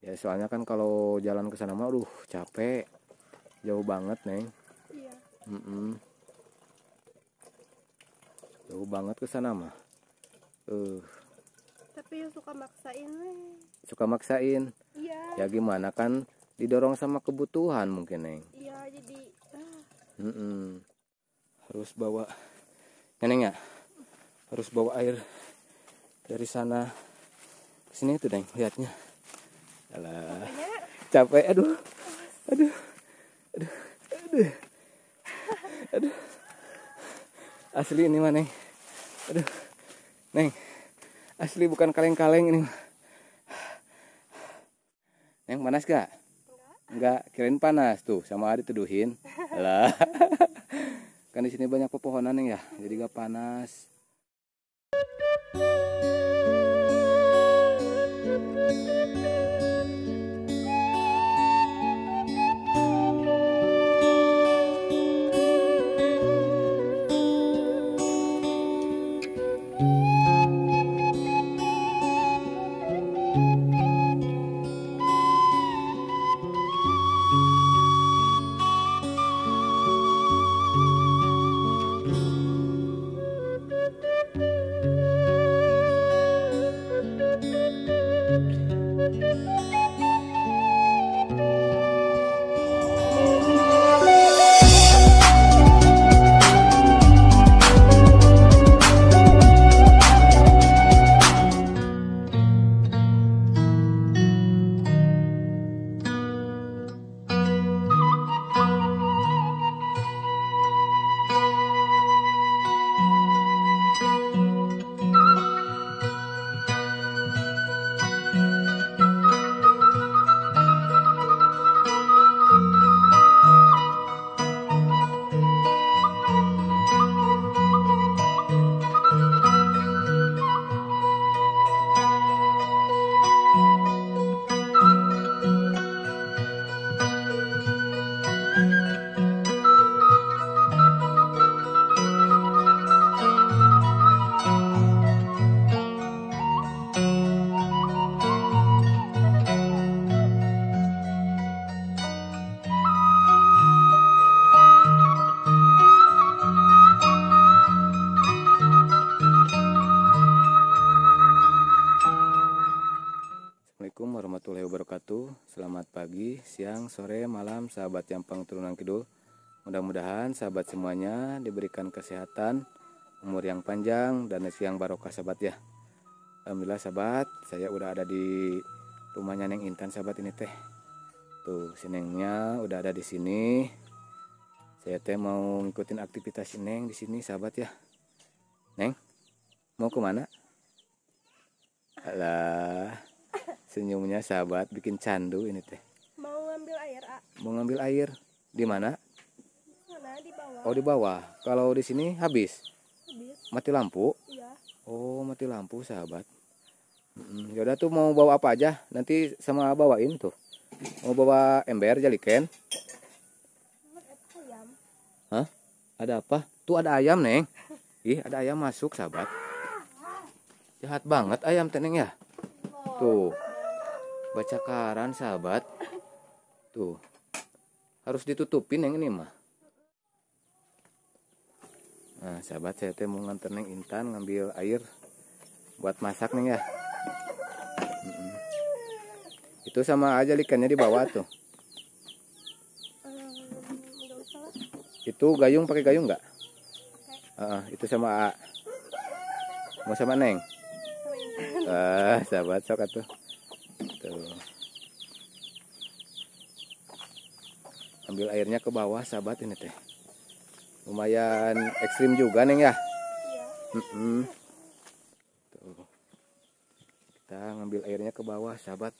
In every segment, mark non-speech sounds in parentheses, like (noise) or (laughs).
ya soalnya kan kalau jalan ke sana mah aduh capek jauh banget neng iya. mm -mm. jauh banget ke sana mah uh tapi suka maksain neng. suka maksain iya. ya gimana kan didorong sama kebutuhan mungkin neng iya jadi uh. mm -mm. harus bawa ya, neng ya harus bawa air dari sana ke sini itu neng lihatnya Alah. Capek, aduh. Aduh. Aduh. Aduh. Aduh. Asli ini mah, Neng. Aduh. Neng. Asli bukan kaleng-kaleng ini mah. Neng panas gak? Enggak, kirain panas tuh sama Adi teduhin. Lah. kan di sini banyak pepohonan Neng ya, jadi gak panas. sahabat yang Turunan kidul. Mudah-mudahan sahabat semuanya diberikan kesehatan, umur yang panjang dan rezeki yang barokah sahabat ya. Alhamdulillah sahabat, saya udah ada di rumahnya Neng Intan sahabat ini teh. Tuh, sinengnya udah ada di sini. Saya teh mau ngikutin aktivitas Neng di sini sahabat ya. Neng, mau kemana? Alah, senyumnya sahabat bikin candu ini teh. Mau ngambil air di mana? di bawah. Oh di bawah. Kalau di sini habis. Habis. Mati lampu. Iya. Oh mati lampu sahabat. Hmm, yaudah tuh mau bawa apa aja? Nanti sama bawain tuh. Mau bawa ember jaliken? ken? Eh, Hah? Ada apa? Tuh ada ayam neng. (laughs) Ih ada ayam masuk sahabat. Jahat banget ayam teneng ya. Iya. Tuh. Baca karan sahabat. Tuh harus ditutupin yang ini mah nah sahabat saya teh mau nganter neng intan ngambil air buat masak neng ya itu sama aja ikannya di bawah tuh itu gayung pakai gayung nggak uh, itu sama A. mau sama neng uh, sahabat sok tuh ambil airnya ke bawah sahabat ini teh lumayan ekstrim juga neng ya mm -hmm. Tuh. kita ngambil airnya ke bawah sahabat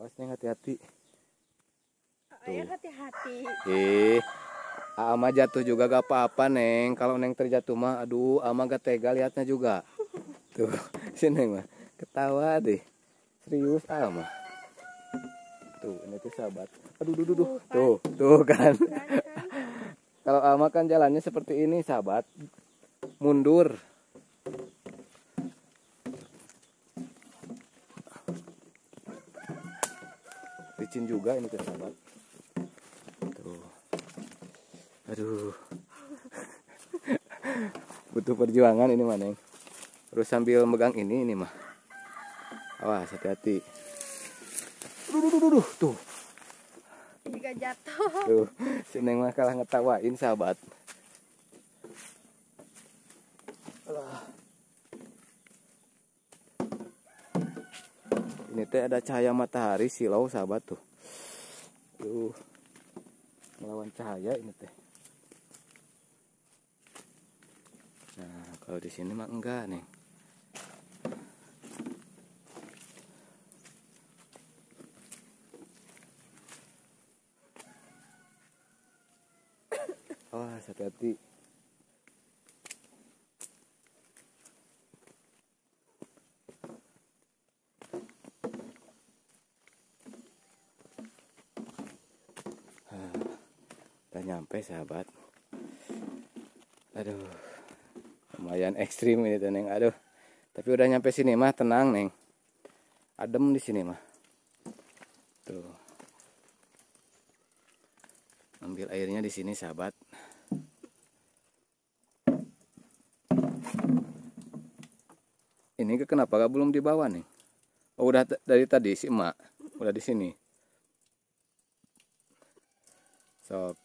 awas neng hati-hati air hati-hati eh ama jatuh juga gak apa-apa neng kalau neng terjatuh mah aduh ama gak tega liatnya juga tuh (laughs) sini mah ketawa deh serius ah mah tuh ini tuh sahabat aduh duh, duh, duh. tuh tuh kan, kan? kan, kan? (laughs) kalau ama kan jalannya seperti ini sahabat mundur licin juga ini tuh sahabat tuh aduh (laughs) butuh perjuangan ini mana harus sambil megang ini ini mah Wah, hati-hati. Duh, duh, duh, duh, tuh. Jika jatuh. Tuh, si Neng mah kalah ngetawain sahabat. Ini teh ada cahaya matahari silau sahabat tuh. Tuh. Melawan cahaya ini teh. Nah, kalau di sini mah enggak nih. hati-hati ah, udah nyampe sahabat aduh lumayan ekstrim ini tuh neng aduh tapi udah nyampe sini mah tenang neng adem di sini mah tuh ambil airnya di sini sahabat kenapa gak belum dibawa nih? Oh, udah dari tadi si emak udah di sini. Sok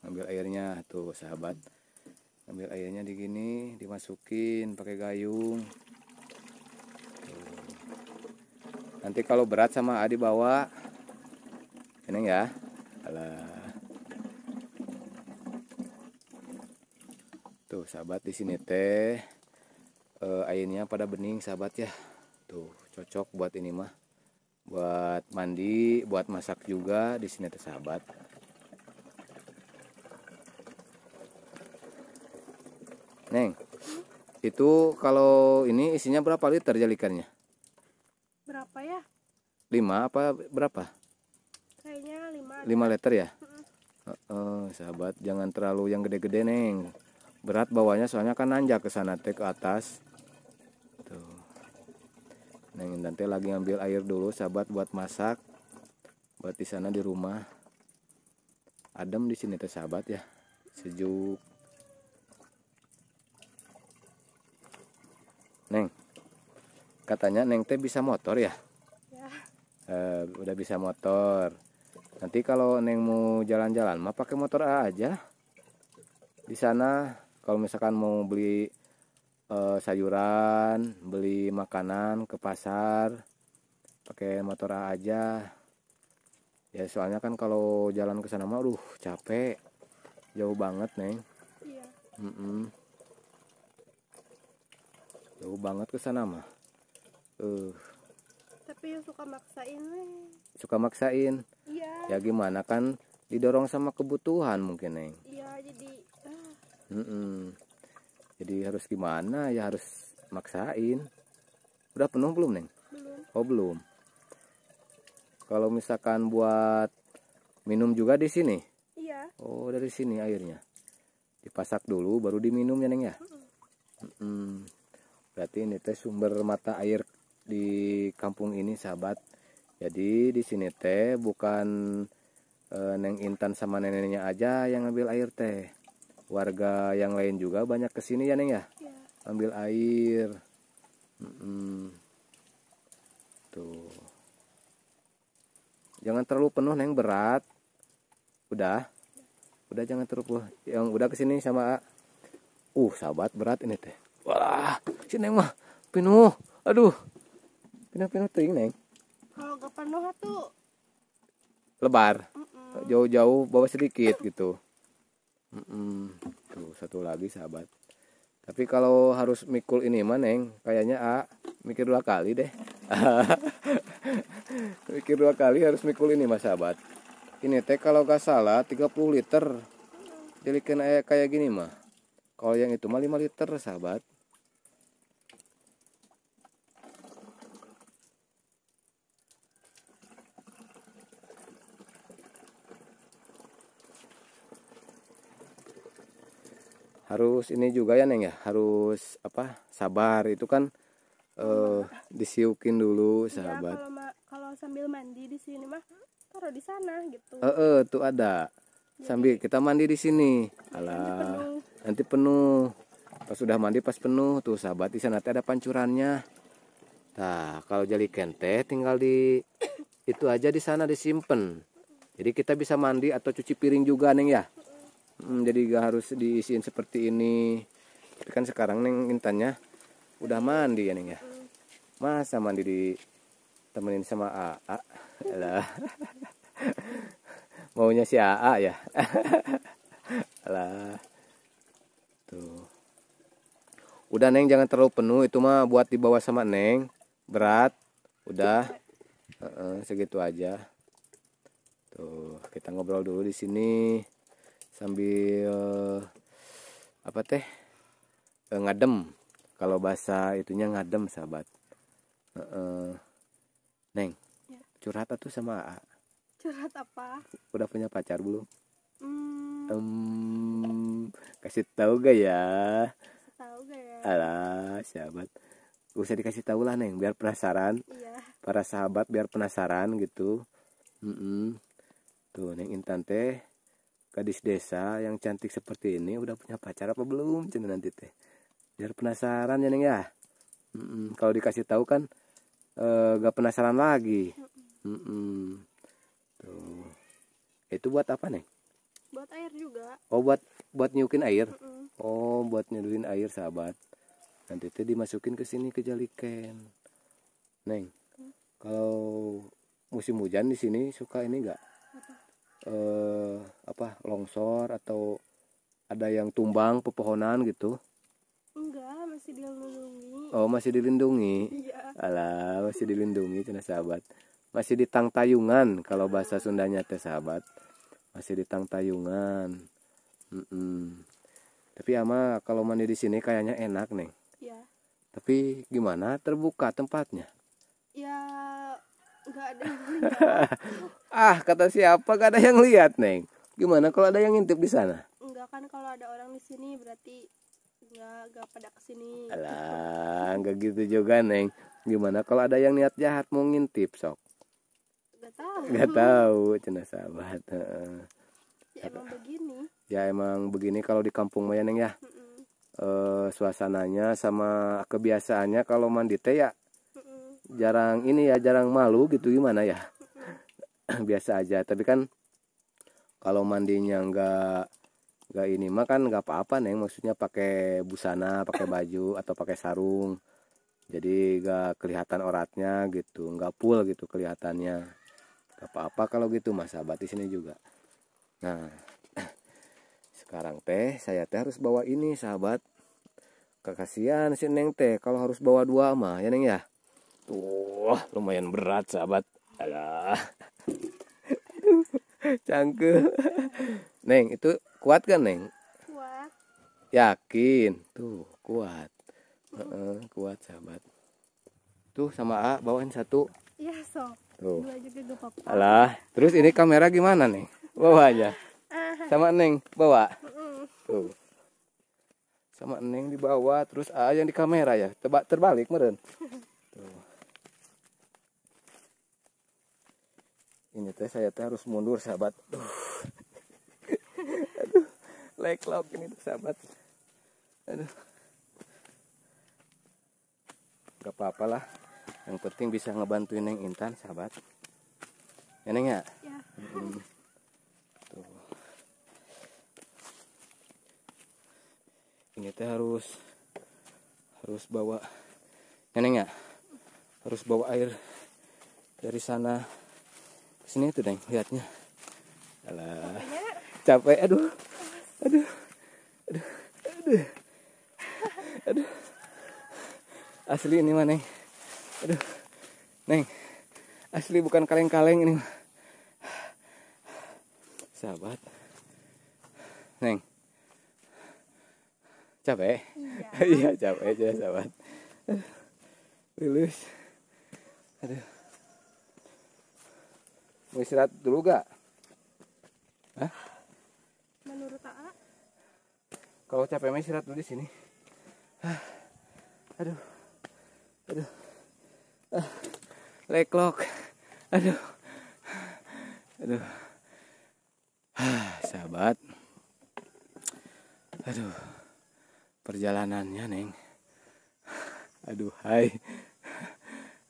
ngambil airnya tuh sahabat. Ambil airnya di gini, dimasukin pakai gayung. Nanti kalau berat sama Adi bawa ini ya. Alah. Tuh sahabat di sini teh e, airnya pada bening sahabat ya tuh cocok buat ini mah buat mandi buat masak juga di sini tuh sahabat Neng itu kalau ini isinya berapa liter jalikannya berapa ya Lima apa berapa kayaknya lima. Lima liter ya uh -uh, sahabat jangan terlalu yang gede-gede neng berat bawahnya soalnya kan nanjak ke sana teh ke atas tuh neng nanti lagi ngambil air dulu sahabat buat masak buat di sana di rumah adem di sini teh sahabat ya sejuk neng katanya neng teh bisa motor ya, ya. Uh, udah bisa motor nanti kalau neng mau jalan-jalan mah pakai motor a aja di sana kalau misalkan mau beli e, sayuran beli makanan ke pasar pakai motor aja ya soalnya kan kalau jalan ke sana mah aduh capek jauh banget neng iya. mm -mm. jauh banget ke sana mah uh tapi yang suka maksain neng. suka maksain iya. ya gimana kan didorong sama kebutuhan mungkin neng iya jadi ah, mm -mm. jadi harus gimana ya harus maksain udah penuh belum neng belum. oh belum kalau misalkan buat minum juga di sini iya oh dari sini airnya dipasak dulu baru diminum ya neng ya mm -mm. berarti ini teh sumber mata air di kampung ini sahabat jadi di sini teh bukan e, neng intan sama neneknya aja yang ngambil air teh warga yang lain juga banyak kesini ya neng ya, ya. ambil air mm tuh jangan terlalu penuh neng berat udah udah jangan terlalu penuh yang udah kesini sama uh sahabat berat ini teh wah si neng mah penuh aduh penuh penuh tuh neng kalau gak penuh tuh lebar jauh-jauh bawa sedikit gitu mm -mm. tuh satu lagi sahabat tapi kalau harus mikul ini mah neng kayaknya a mikir dua kali deh (laughs) mikir dua kali harus mikul ini mas sahabat ini teh kalau gak salah 30 liter jadi kena kayak gini mah kalau yang itu mah 5 liter sahabat harus ini juga ya neng ya harus apa sabar itu kan uh, disiukin dulu iya, sahabat ya, kalau, kalau sambil mandi di sini mah taruh di sana gitu eh -e, tuh ada Jadi, sambil kita mandi di sini alah nanti penuh. nanti penuh pas sudah mandi pas penuh tuh sahabat di sana ada pancurannya nah kalau jali kente tinggal di itu aja di sana disimpan jadi kita bisa mandi atau cuci piring juga neng ya Hmm, jadi gak harus diisiin seperti ini tapi kan sekarang neng intannya udah mandi ya neng ya masa mandi di temenin sama AA (laughs) lah (laughs) maunya si AA ya (laughs) lah tuh udah neng jangan terlalu penuh itu mah buat dibawa sama neng berat udah uh -uh, segitu aja tuh kita ngobrol dulu di sini sambil apa teh eh, ngadem kalau bahasa itunya ngadem sahabat e -e. neng ya. curhat tuh sama A. curhat apa udah punya pacar belum hmm. um, kasih tahu gak ya tahu gak ya alah sahabat usah dikasih tahu lah neng biar penasaran iya. para sahabat biar penasaran gitu mm -mm. tuh neng intan teh gadis desa yang cantik seperti ini udah punya pacar apa belum cina nanti teh biar penasaran ya neng ya mm -mm. kalau dikasih tahu kan e, eh, gak penasaran lagi mm -mm. tuh itu buat apa neng buat air juga oh buat buat nyukin air mm -mm. oh buat nyeduhin air sahabat nanti teh dimasukin ke sini ke jaliken neng mm. kalau musim hujan di sini suka ini enggak eh, apa longsor atau ada yang tumbang pepohonan gitu enggak masih dilindungi oh masih dilindungi iya. alah masih dilindungi cina sahabat masih di tang tayungan kalau bahasa Sundanya teh sahabat masih di tang tayungan mm -mm. tapi ama kalau mandi di sini kayaknya enak nih ya. tapi gimana terbuka tempatnya ya ada (laughs) ah kata siapa gak ada yang lihat neng gimana kalau ada yang ngintip di sana enggak kan kalau ada orang di sini berarti enggak enggak pada kesini alah enggak gitu juga neng gimana kalau ada yang niat jahat mau ngintip sok enggak tahu enggak tahu cina sahabat ya emang begini ya emang begini kalau di kampung Maya neng ya mm -mm. E, suasananya sama kebiasaannya kalau mandi teh ya jarang ini ya jarang malu gitu gimana ya (clears throat) biasa aja tapi kan kalau mandinya nggak nggak ini mah kan nggak apa-apa neng maksudnya pakai busana pakai baju atau pakai sarung jadi nggak kelihatan oratnya gitu nggak full gitu kelihatannya nggak apa-apa kalau gitu mas sahabat di sini juga nah (clears throat) sekarang teh saya teh harus bawa ini sahabat kekasian si neng teh kalau harus bawa dua mah ya neng ya Tuh, lumayan berat sahabat. Alah. (laughs) Cangkul. Neng, itu kuat kan, Neng? Kuat. Yakin. Tuh, kuat. Uh -uh, kuat sahabat. Tuh sama A bawain satu. Iya, sok. Tuh. Dua juga gak apa-apa. Alah, terus ini kamera gimana, Neng? Bawa aja. Eh. Sama Neng, bawa. Tuh. Sama Neng dibawa, terus A yang di kamera ya. Terbalik meren. Tuh. (laughs) ini teh saya teh harus mundur sahabat aduh aduh like lock ini tuh sahabat aduh gak apa apalah yang penting bisa ngebantuin Neng Intan sahabat ya Neng ya, Hmm. tuh ini teh harus harus bawa ya Neng ya harus bawa air dari sana sini tuh deng lihatnya Alah. capek aduh aduh aduh aduh aduh asli ini mah neng aduh neng asli bukan kaleng-kaleng ini sahabat neng capek iya, (laughs) iya capek aja sahabat lulus aduh Mau istirahat dulu gak? Hah? Menurut Aa? Kalau capek mah istirahat dulu di sini. Hah. Aduh. Aduh. Ah. Leklok. Aduh. Aduh. Ah, sahabat. Aduh. Perjalanannya, Neng. Aduh, hai.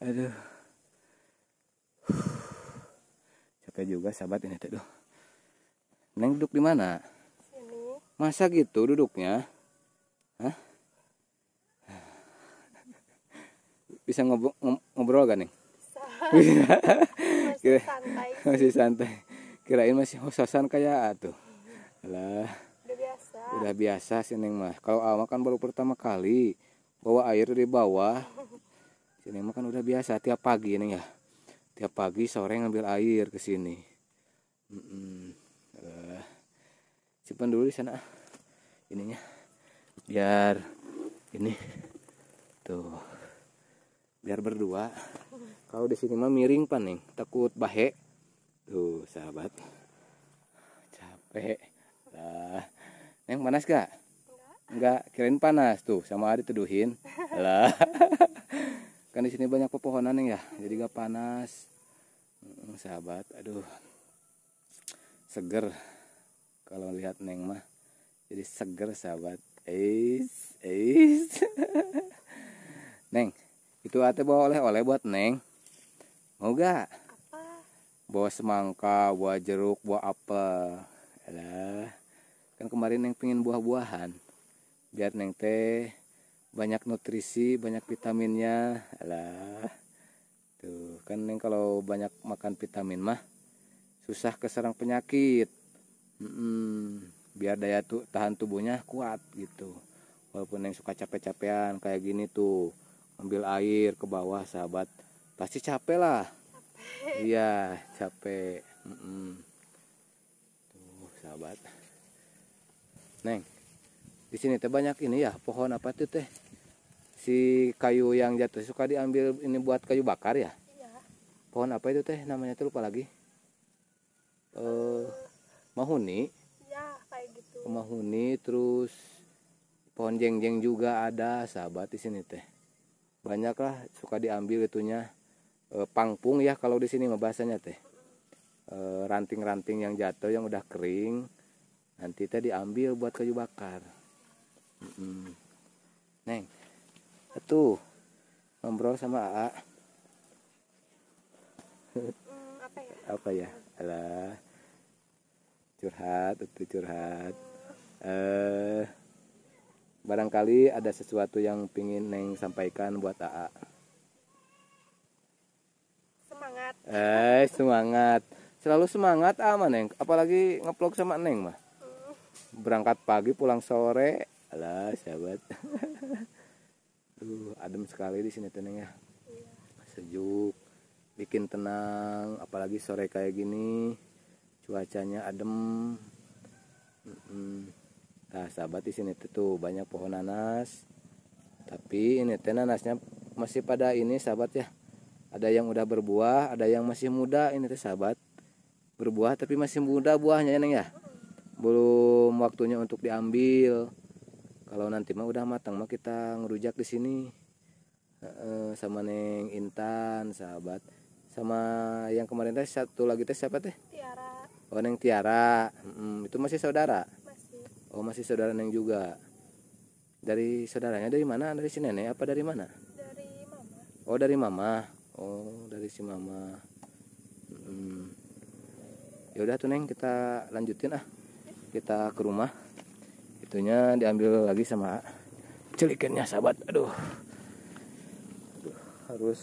Aduh. Kita juga sahabat ini tuh Neng duduk di mana? Sini. Masa gitu duduknya? Hah? Bisa ngobrol, ngobrol gak, Neng? Bisa. (laughs) masih santai. Masih santai. Kirain masih hososan kayak atuh. Lah. Udah biasa. Udah biasa sih Neng mah. Kalau awal kan baru pertama kali bawa air dari bawah. (laughs) Sini mah kan udah biasa tiap pagi Neng ya tiap pagi sore ngambil air ke sini mm -mm. uh, simpan dulu di sana ininya biar ini tuh biar berdua kalau di sini mah miring paning takut bahe tuh sahabat capek lah yang panas gak enggak kirain panas tuh sama ada teduhin lah (laughs) kan di sini banyak pepohonan ya jadi gak panas mm, sahabat aduh seger kalau lihat neng mah jadi seger sahabat eis eis (laughs) neng itu ate bawa oleh-oleh buat neng mau gak bawa semangka buah jeruk buah apel Alah, kan kemarin neng pingin buah-buahan biar neng teh banyak nutrisi banyak vitaminnya lah tuh kan yang kalau banyak makan vitamin mah susah keserang penyakit mm biar daya tuh tahan tubuhnya kuat gitu walaupun yang suka capek-capean kayak gini tuh ambil air ke bawah sahabat pasti capek lah iya capek mm tuh sahabat neng di sini teh banyak ini ya pohon apa tuh teh si kayu yang jatuh suka diambil ini buat kayu bakar ya? Iya. Pohon apa itu teh namanya tuh lupa lagi. Eh uh, mahuni. Iya, kayak gitu. Mahuni terus pohon jeng jeng juga ada sahabat di sini teh. Banyaklah suka diambil itunya e, pangpung ya kalau di sini bahasanya teh. Eh, ranting-ranting yang jatuh yang udah kering nanti teh diambil buat kayu bakar. Mm -mm. Neng, satu. Ngobrol sama AA. Hmm, apa ya? Apa ya? Curhat, itu curhat. Eh barangkali ada sesuatu yang pingin Neng sampaikan buat AA. Semangat. Eh, semangat. Selalu semangat ama Neng, apalagi ngeplok sama Neng mah. Hmm. Berangkat pagi, pulang sore. Alah, sahabat. (laughs) Aduh, adem sekali di sini tenang ya. Sejuk, bikin tenang, apalagi sore kayak gini, cuacanya adem. Nah, sahabat di sini tuh banyak pohon nanas. Tapi ini teh nanasnya masih pada ini sahabat ya. Ada yang udah berbuah, ada yang masih muda ini teh sahabat. Berbuah tapi masih muda buahnya ya, Neng ya. Belum waktunya untuk diambil kalau nanti mah udah matang mah kita ngerujak di sini sama neng Intan sahabat sama yang kemarin teh satu lagi teh siapa teh Tiara oh neng Tiara hmm, itu masih saudara masih. oh masih saudara neng juga dari saudaranya dari mana dari si nenek apa dari mana dari mama oh dari mama oh dari si mama hmm. ya udah tuh neng kita lanjutin ah kita ke rumah satunya diambil lagi sama celikannya sahabat aduh. harus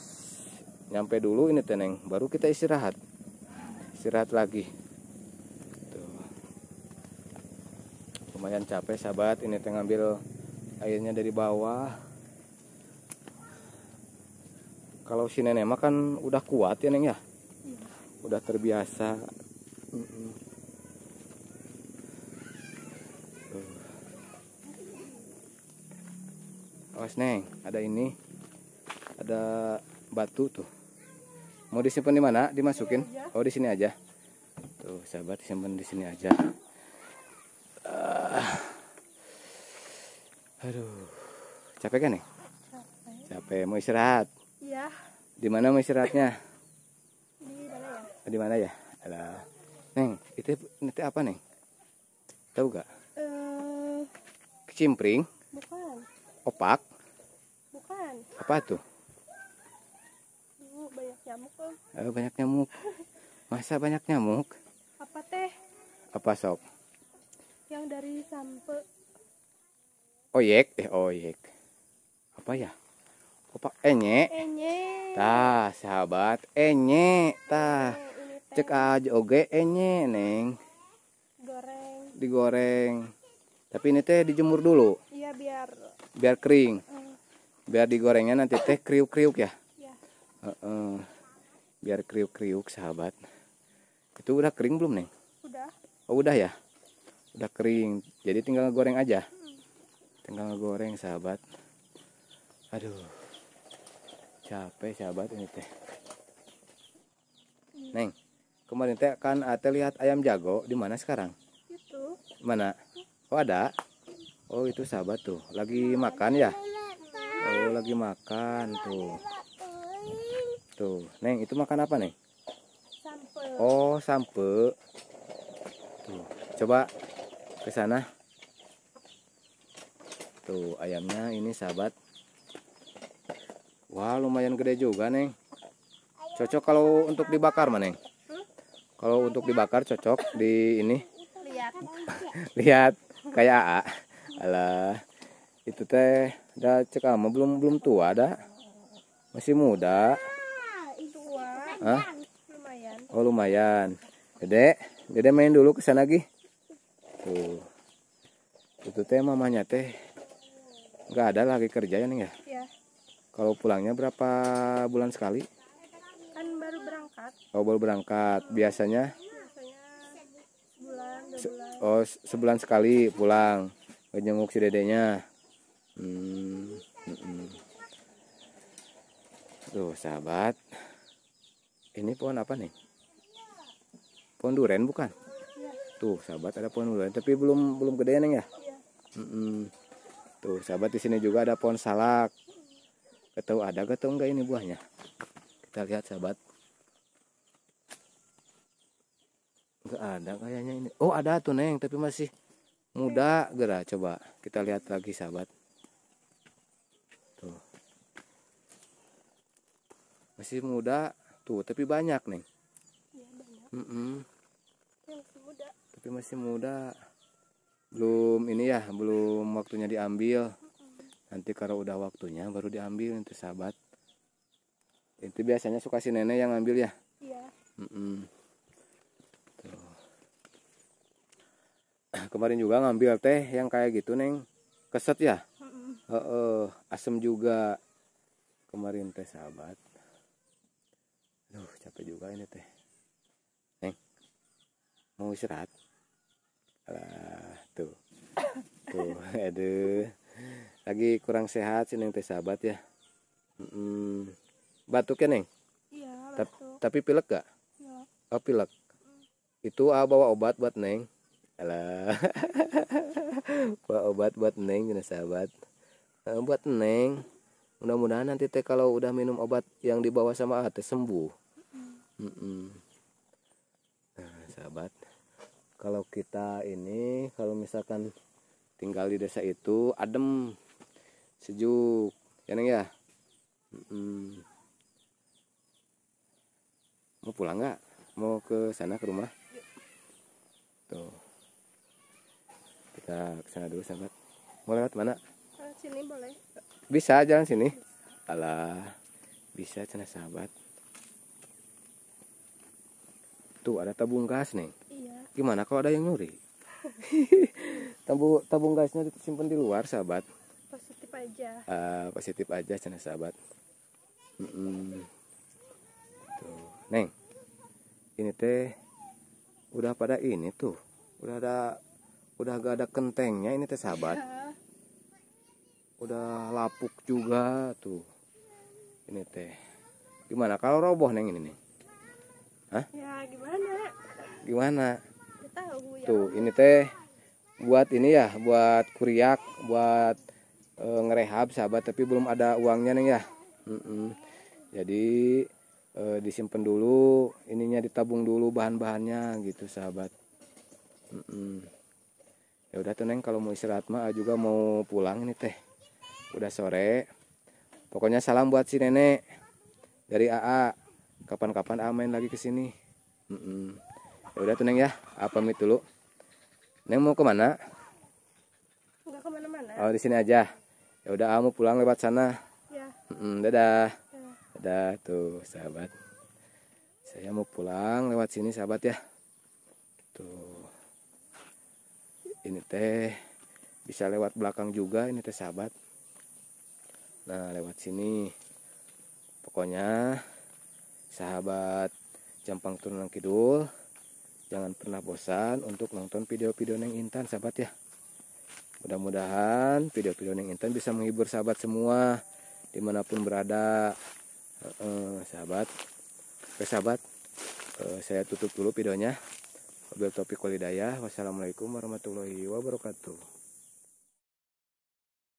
nyampe dulu ini teneng baru kita istirahat istirahat lagi Tuh. lumayan capek sahabat ini teng ambil airnya dari bawah kalau si nenek makan udah kuat ya neng ya iya. udah terbiasa awas oh, neng ada ini ada batu tuh mau disimpan di mana dimasukin iya, iya. oh di sini aja tuh sahabat disimpan di sini aja uh, aduh capek kan nih capek mau istirahat iya di mana mau istirahatnya di mana ya ada oh, mana ya? neng itu nanti apa neng tahu gak uh, eh. kecimpring opak apa tuh banyak nyamuk kok. Oh, eh, banyak nyamuk masa banyak nyamuk apa teh apa sok? yang dari sampe oyek oh, eh oyek oh, apa ya apa enye enye tah sahabat enye tah cek aja oge enye neng goreng digoreng tapi ini teh dijemur dulu iya biar biar kering mm biar digorengnya nanti teh kriuk-kriuk ya, ya. Uh, uh, biar kriuk-kriuk sahabat itu udah kering belum neng udah oh udah ya udah kering jadi tinggal goreng aja hmm. tinggal goreng sahabat aduh capek sahabat ini teh hmm. neng kemarin teh kan ate lihat ayam jago di mana sekarang itu mana oh ada oh itu sahabat tuh lagi nah, makan ya lagi makan tuh. Tuh, Neng itu makan apa, Neng? Sampe. Oh, sampe. Tuh, coba ke sana. Tuh, ayamnya ini sahabat. Wah, lumayan gede juga, Neng. Cocok kalau untuk dibakar, mana, Neng? Kalau untuk dibakar cocok di ini. Lihat. (laughs) Lihat kayak AA. Itu teh Dah cekama belum belum tua ada. Masih muda. ah Lumayan. Oh lumayan. Dede, Dede main dulu ke sana lagi. Tuh. Itu teh mamanya teh. Enggak ada lagi kerja ya Neng ya? Iya. Kalau pulangnya berapa bulan sekali? Kan baru berangkat. Oh, baru berangkat. Biasanya? oh, sebulan sekali pulang. Ngejenguk si dedenya. Tuh hmm, hmm, hmm. sahabat, ini pohon apa nih? Pohon duren bukan? Tuh sahabat ada pohon duren, tapi belum belum gede neng ya. Iya. Tuh sahabat di sini juga ada pohon salak. Ketau ada ketau enggak ini buahnya? Kita lihat sahabat. Enggak ada kayaknya ini. Oh ada tuh neng, tapi masih muda gerak coba kita lihat lagi sahabat masih muda tuh tapi banyak nih ya, banyak. Mm -mm. Tapi masih muda tapi masih muda belum ini ya belum waktunya diambil nanti kalau udah waktunya baru diambil nanti sahabat itu biasanya suka si nenek yang ambil ya iya mm -mm. (clears throat) kemarin juga ngambil teh yang kayak gitu neng keset ya mm -mm. Uh -uh. asem juga kemarin teh sahabat Aduh, capek juga ini teh. Neng, mau istirahat? Alah, tuh. Tuh, (laughs) aduh. Lagi kurang sehat sih Neng teh sahabat ya. Mm, batuknya Neng? Iya, batuk. tapi pilek gak? Pilek. Iya. Oh, pilek. Mm. Itu ah, bawa obat buat Neng. Alah. (laughs) bawa obat buat Neng, jenis sahabat. Eh, buat Neng. Mudah-mudahan nanti teh kalau udah minum obat yang dibawa sama teh sembuh mm nah sahabat kalau kita ini kalau misalkan tinggal di desa itu adem sejuk ya neng ya mm -mm. mau pulang nggak mau ke sana ke rumah tuh kita ke sana dulu sahabat mau lewat mana sini boleh bisa jalan sini bisa. alah bisa cina sahabat Tuh ada tabung gas nih. Iya. Gimana kalau ada yang nyuri? (laughs) tabung tabung gasnya disimpan di luar sahabat. Positif aja. Uh, positif aja cina sahabat. Mm -mm. Tuh, neng. Ini teh udah pada ini tuh. Udah ada udah gak ada kentengnya ini teh sahabat. Iya. Udah lapuk juga tuh. Ini teh. Gimana kalau roboh neng ini nih? Hah? Ya gimana? Gimana? Ya. Tuh ini teh buat ini ya, buat kuriak, buat e, ngerehab sahabat, tapi belum ada uangnya nih ya. Mm -mm. Jadi e, disimpan dulu, ininya ditabung dulu bahan-bahannya gitu sahabat. Mm -mm. Ya udah tuh neng kalau mau istirahat mah juga mau pulang ini teh. Udah sore. Pokoknya salam buat si nenek dari AA kapan-kapan ah, lagi ke sini mm -mm. udah tuh neng ya apa ah, pamit dulu neng mau kemana nggak kemana-mana oh di sini aja ya udah ah, pulang lewat sana ya mm -mm, dadah ya. dadah tuh sahabat saya mau pulang lewat sini sahabat ya tuh ini teh bisa lewat belakang juga ini teh sahabat nah lewat sini pokoknya sahabat Jampang Turunan Kidul jangan pernah bosan untuk nonton video-video Neng Intan sahabat ya mudah-mudahan video-video Neng Intan bisa menghibur sahabat semua dimanapun berada eh, eh, sahabat eh, sahabat eh, saya tutup dulu videonya Wabil Topik Walidayah Wassalamualaikum warahmatullahi wabarakatuh